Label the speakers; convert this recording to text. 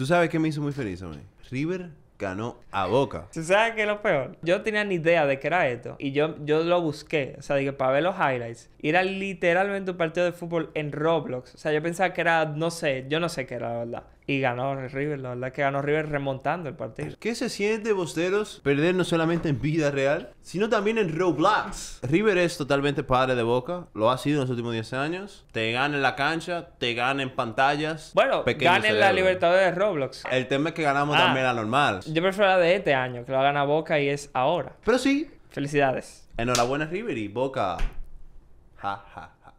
Speaker 1: ¿Tú sabes qué me hizo muy feliz hombre? River ganó a Boca.
Speaker 2: ¿Tú sabes qué es lo peor? Yo tenía ni idea de qué era esto. Y yo, yo lo busqué. O sea, dije, para ver los highlights. Y era literalmente un partido de fútbol en Roblox. O sea, yo pensaba que era, no sé, yo no sé qué era, la verdad. Y ganó River, la verdad que ganó River remontando el partido.
Speaker 1: ¿Qué se siente, Bosteros, perder no solamente en vida real, sino también en Roblox. River es totalmente padre de Boca, lo ha sido en los últimos 10 años. Te gana en la cancha, te gana en pantallas. Bueno, gana en la libertad
Speaker 2: de Roblox. El tema es que ganamos ah, también a normal. Yo prefiero la de este año, que lo gana Boca y es ahora. Pero sí. Felicidades. Enhorabuena River y Boca. Ja, ja.